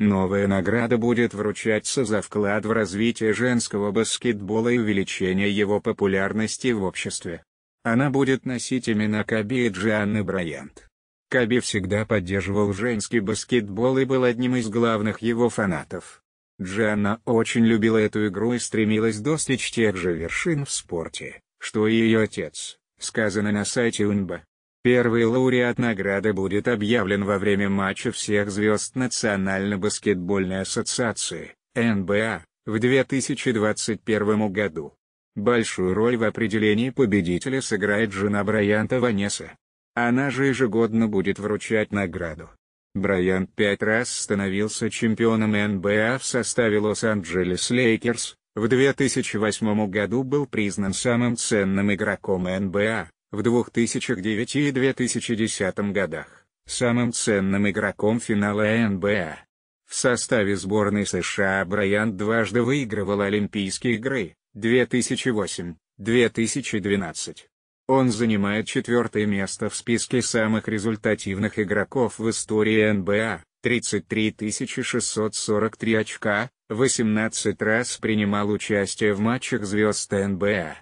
Новая награда будет вручаться за вклад в развитие женского баскетбола и увеличение его популярности в обществе. Она будет носить имена Каби и Джианны Брайант. Каби всегда поддерживал женский баскетбол и был одним из главных его фанатов. Джианна очень любила эту игру и стремилась достичь тех же вершин в спорте, что и ее отец, сказано на сайте Унба. Первый лауреат награды будет объявлен во время матча всех звезд Национальной баскетбольной ассоциации, НБА, в 2021 году. Большую роль в определении победителя сыграет жена Брайанта Ванесса. Она же ежегодно будет вручать награду. Брайант пять раз становился чемпионом НБА в составе Лос-Анджелес Лейкерс, в 2008 году был признан самым ценным игроком НБА, в 2009 и 2010 годах, самым ценным игроком финала НБА. В составе сборной США Брайант дважды выигрывал Олимпийские игры 2008, 2012. Он занимает четвертое место в списке самых результативных игроков в истории НБА, 33 643 очка, 18 раз принимал участие в матчах звезд НБА.